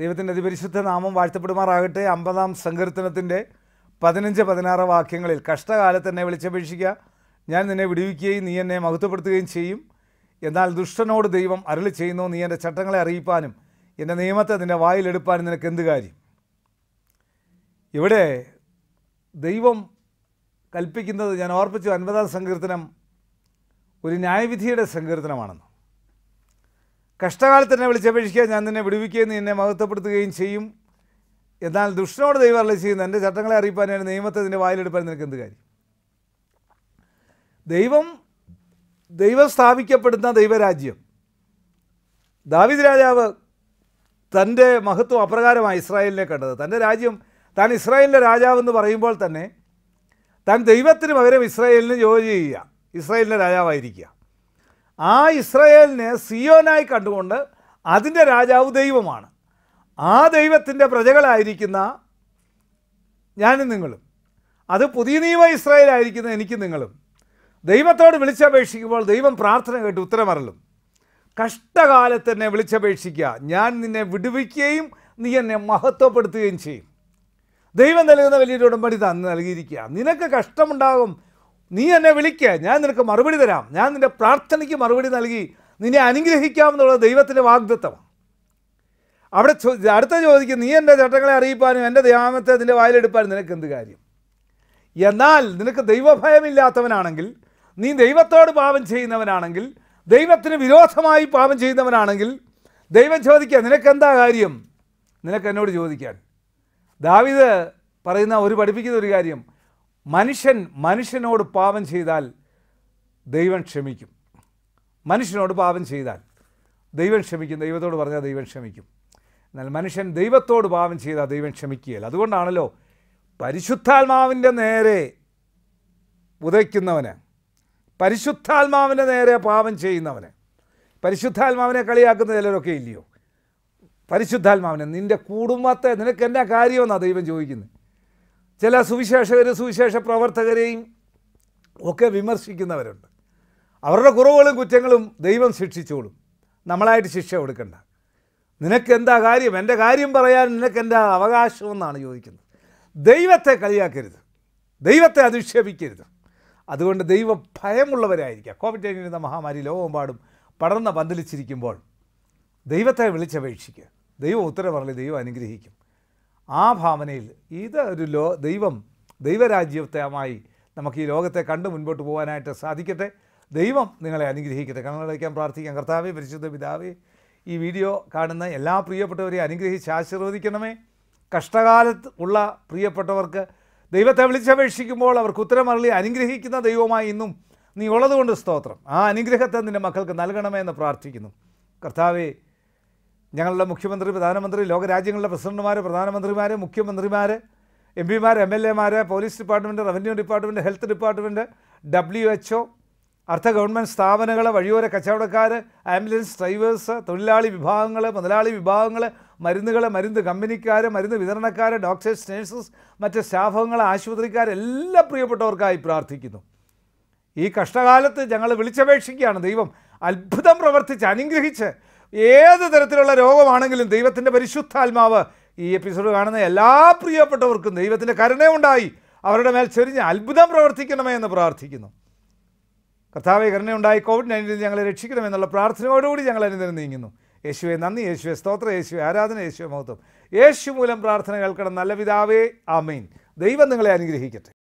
ദൈവത്തിൻ്റെ അതിപരിശുദ്ധ നാമം വാഴ്ത്തപ്പെടുമാറാകട്ടെ അമ്പതാം സങ്കീർത്തനത്തിൻ്റെ പതിനഞ്ച് പതിനാറ് വാക്യങ്ങളിൽ കഷ്ടകാലത്ത് എന്നെ വിളിച്ചപേക്ഷിക്കുക ഞാൻ നിന്നെ വിടുവിക്കുകയും നീ എന്നെ മഹത്വപ്പെടുത്തുകയും ചെയ്യും എന്നാൽ ദുഷ്ടനോട് ദൈവം അരളി ചെയ്യുന്നു നീ എൻ്റെ ചട്ടങ്ങളെ അറിയിപ്പാനും എൻ്റെ നിയമത്തെ നിൻ്റെ വായിലെടുപ്പാനും നിനക്ക് എന്ത് കാര്യം ഇവിടെ ദൈവം കൽപ്പിക്കുന്നത് ഞാൻ ഓർപ്പിച്ചു അൻപതാം സങ്കീർത്തനം ഒരു ന്യായവിധിയുടെ സങ്കീർത്തനമാണെന്ന് കഷ്ടകാലത്ത് എന്നെ വിളിച്ചപേക്ഷിക്കുക ഞാൻ നിന്നെ വിടുവിക്കുകയും നിന്നെ മഹത്വപ്പെടുത്തുകയും ചെയ്യും എന്നാൽ ദുഷ്ടനോട് ദൈവം അറിയിച്ച് ചെയ്യുന്ന എൻ്റെ ചട്ടങ്ങളെ അറിയിപ്പാനാണ് നിയമത്തെ നിൻ്റെ വായിലെടുപ്പാൻ നിനക്ക് എന്ത് കാര്യം ദൈവം ദൈവം സ്ഥാപിക്കപ്പെടുന്ന ദൈവരാജ്യം ദാവിദ് രാജാവ് തൻ്റെ മഹത്വം അപ്രകാരമാണ് ഇസ്രായേലിനെ കണ്ടത് തൻ്റെ രാജ്യം താൻ ഇസ്രായേലിൻ്റെ രാജാവെന്ന് പറയുമ്പോൾ തന്നെ താൻ ദൈവത്തിന് പകരം ഇസ്രായേലിന് ജോലി ചെയ്യുക ഇസ്രായേലിൻ്റെ രാജാവായിരിക്കുക ആ ഇസ്രയേലിനെ സിയോനായി കണ്ടുകൊണ്ട് അതിൻ്റെ രാജാവ് ദൈവമാണ് ആ ദൈവത്തിൻ്റെ പ്രജകളായിരിക്കുന്ന ഞാനും നിങ്ങളും അത് പുതിയ നിയമ ഇസ്രായേലായിരിക്കുന്ന എനിക്കും നിങ്ങളും ദൈവത്തോട് വിളിച്ചപേക്ഷിക്കുമ്പോൾ ദൈവം പ്രാർത്ഥന കേട്ട് ഉത്തരമറലും കഷ്ടകാലത്ത് എന്നെ വിളിച്ചപേക്ഷിക്കുക ഞാൻ നിന്നെ വിടുവിക്കുകയും നീ എന്നെ മഹത്വപ്പെടുത്തുകയും ചെയ്യും ദൈവം നൽകുന്ന വലിയൊരു ഉടമ്പടി തന്ന് നൽകിയിരിക്കുക നിനക്ക് കഷ്ടമുണ്ടാകും നീ എന്നെ വിളിക്ക ഞാൻ നിനക്ക് മറുപടി തരാം ഞാൻ നിൻ്റെ പ്രാർത്ഥനയ്ക്ക് മറുപടി നൽകി നിന്നെ അനുഗ്രഹിക്കാമെന്നുള്ളത് ദൈവത്തിൻ്റെ വാഗ്ദത്വമാണ് അവിടെ അടുത്ത ചോദിക്കും നീ എൻ്റെ ചട്ടങ്ങളെ അറിയിപ്പാനും എൻ്റെ ദൈവാമത്തെ നിൻ്റെ വായിലെടുപ്പാനും നിനക്ക് എന്ത് കാര്യം എന്നാൽ നിനക്ക് ദൈവഭയമില്ലാത്തവനാണെങ്കിൽ നീ ദൈവത്തോട് പാപം ചെയ്യുന്നവനാണെങ്കിൽ ദൈവത്തിന് വിരോധമായി പാപം ചെയ്യുന്നവനാണെങ്കിൽ ദൈവം ചോദിക്കുക നിനക്കെന്താ കാര്യം നിനക്ക് എന്നോട് ചോദിക്കാൻ ദാവിദ് പറയുന്ന ഒരു പഠിപ്പിക്കുന്ന ഒരു കാര്യം മനുഷ്യൻ മനുഷ്യനോട് പാപം ചെയ്താൽ ദൈവം ക്ഷമിക്കും മനുഷ്യനോട് പാപം ചെയ്താൽ ദൈവം ക്ഷമിക്കും ദൈവത്തോട് പറഞ്ഞാൽ ദൈവം ക്ഷമിക്കും എന്നാൽ മനുഷ്യൻ ദൈവത്തോട് പാപം ചെയ്താൽ ദൈവം ക്ഷമിക്കുകയില്ല അതുകൊണ്ടാണല്ലോ പരിശുദ്ധാത്മാവിൻ്റെ നേരെ ഉദയ്ക്കുന്നവന് പരിശുദ്ധാത്മാവിൻ്റെ നേരെ പാപം ചെയ്യുന്നവന് പരിശുദ്ധാത്മാവിനെ കളിയാക്കുന്ന ചിലരൊക്കെ ഇല്ലയോ പരിശുദ്ധാത്മാവിനെ നിൻ്റെ കുടുംബത്തെ നിനക്ക് എന്നാ കാര്യമെന്നാണ് ദൈവം ചോദിക്കുന്നത് ചില സുവിശേഷകർ സുവിശേഷ പ്രവർത്തകരെയും ഒക്കെ വിമർശിക്കുന്നവരുണ്ട് അവരുടെ കുറവുകളും കുറ്റങ്ങളും ദൈവം ശിക്ഷിച്ചോളും നമ്മളായിട്ട് ശിക്ഷ കൊടുക്കണ്ട നിനക്കെന്താ കാര്യം എൻ്റെ കാര്യം പറയാൻ നിനക്കെന്താ അവകാശമെന്നാണ് ചോദിക്കുന്നത് ദൈവത്തെ കളിയാക്കരുത് ദൈവത്തെ അധിക്ഷേപിക്കരുത് അതുകൊണ്ട് ദൈവ ഭയമുള്ളവരായിരിക്കുക കോവിഡ് നയൻറ്റീൻ എന്ന മഹാമാരി ലോകമെമ്പാടും പടർന്ന പന്തലിച്ചിരിക്കുമ്പോൾ ദൈവത്തെ വിളിച്ചപേക്ഷിക്കുക ദൈവം ഉത്തരവ് പറഞ്ഞ് ദൈവം അനുഗ്രഹിക്കും ആ ഭാവനയിൽ ഇത് ഒരു ലോ ദൈവം ദൈവരാജ്യത്തെമായി നമുക്ക് ഈ ലോകത്തെ കണ്ട് മുൻപോട്ട് പോകാനായിട്ട് സാധിക്കട്ടെ ദൈവം നിങ്ങളെ അനുഗ്രഹിക്കട്ടെ കണ്ണടയ്ക്കാൻ പ്രാർത്ഥിക്കാം കർത്താവേ പരിശുദ്ധ പിതാവേ ഈ വീഡിയോ കാണുന്ന എല്ലാ പ്രിയപ്പെട്ടവരെയും അനുഗ്രഹിച്ച് ആശീർവദിക്കണമേ കഷ്ടകാലത്ത് ഉള്ള പ്രിയപ്പെട്ടവർക്ക് ദൈവത്തെ വിളിച്ചപേക്ഷിക്കുമ്പോൾ അവർക്ക് ഉത്തരമറളി അനുഗ്രഹിക്കുന്ന ദൈവമായി ഇന്നും നീ ഉള്ളതുകൊണ്ട് സ്തോത്രം ആ അനുഗ്രഹത്തെ നിൻ്റെ മക്കൾക്ക് നൽകണമേ എന്ന് പ്രാർത്ഥിക്കുന്നു കർത്താവേ ഞങ്ങളുടെ മുഖ്യമന്ത്രി പ്രധാനമന്ത്രി ലോകരാജ്യങ്ങളുടെ പ്രസിഡന്റുമാർ പ്രധാനമന്ത്രിമാർ മുഖ്യമന്ത്രിമാർ എം പിമാർ എം എൽ എമാർ police department revenue department health department W H O അർദ്ധ ഗവൺമെൻറ് സ്ഥാപനങ്ങൾ വഴിയോര കച്ചവടക്കാർ ആംബുലൻസ് ഡ്രൈവേഴ്സ് തൊഴിലാളി വിഭാഗങ്ങൾ മുതലാളി വിഭാഗങ്ങൾ മരുന്നുകൾ മരുന്ന് കമ്പനിക്കാർ മരുന്ന് വിതരണക്കാർ ഡോക്ടേഴ്സ് നേഴ്സസ് മറ്റ് സ്റ്റാഫുകൾ ആശുപത്രിക്കാർ എല്ലാ പ്രിയപ്പെട്ടവർക്കായി പ്രാർത്ഥിക്കുന്നു ഈ കഷ്ടകാലത്ത് ഞങ്ങൾ വിളിച്ചപേക്ഷിക്കുകയാണ് ദൈവം അത്ഭുതം പ്രവർത്തിച്ച് അനുഗ്രഹിച്ച് ഏത് തരത്തിലുള്ള രോഗമാണെങ്കിലും ദൈവത്തിൻ്റെ പരിശുദ്ധാത്മാവ് ഈ എപ്പിസോഡ് കാണുന്ന എല്ലാ പ്രിയപ്പെട്ടവർക്കും ദൈവത്തിൻ്റെ കരുണയുണ്ടായി അവരുടെ മേൽ ചെറിഞ്ഞ് അത്ഭുതം പ്രവർത്തിക്കണമേ എന്ന് പ്രാർത്ഥിക്കുന്നു കർത്താവെ കരുണയുണ്ടായി കോവിഡ് നയൻറ്റീൻ ഞങ്ങളെ രക്ഷിക്കണമെന്നുള്ള പ്രാർത്ഥനയോടുകൂടി ഞങ്ങൾ അനുദിനം നീങ്ങുന്നു യേശുവെ നന്ദി യേശുവെ സ്തോത്ര യേശുവെ ആരാധന യേശുവെ മഹത്വം യേശു മൂലം പ്രാർത്ഥന കേൾക്കണം നല്ല പിതാവേ ആമീൻ ദൈവം നിങ്ങളെ അനുഗ്രഹിക്കട്ടെ